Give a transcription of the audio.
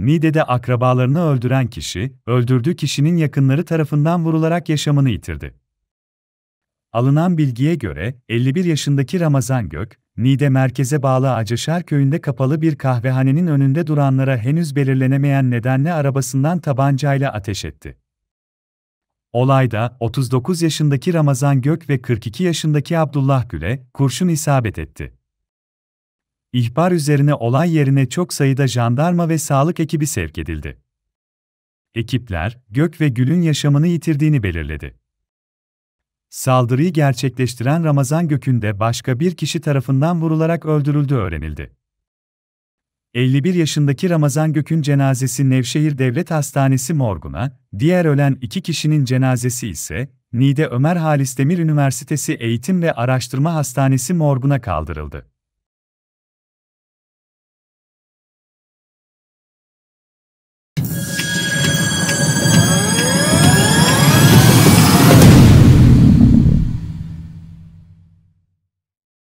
Niğde'de akrabalarını öldüren kişi, öldürdüğü kişinin yakınları tarafından vurularak yaşamını yitirdi. Alınan bilgiye göre 51 yaşındaki Ramazan Gök, Nide merkeze bağlı Acışar köyünde kapalı bir kahvehanenin önünde duranlara henüz belirlenemeyen nedenle arabasından tabancayla ateş etti. Olayda 39 yaşındaki Ramazan Gök ve 42 yaşındaki Abdullah Gül'e kurşun isabet etti. İhbar üzerine olay yerine çok sayıda jandarma ve sağlık ekibi sevk edildi. Ekipler, Gök ve Gül'ün yaşamını yitirdiğini belirledi. Saldırıyı gerçekleştiren Ramazan Gök'ün de başka bir kişi tarafından vurularak öldürüldü öğrenildi. 51 yaşındaki Ramazan Gök'ün cenazesi Nevşehir Devlet Hastanesi morguna, diğer ölen iki kişinin cenazesi ise Nide Ömer Halis Demir Üniversitesi Eğitim ve Araştırma Hastanesi morguna kaldırıldı.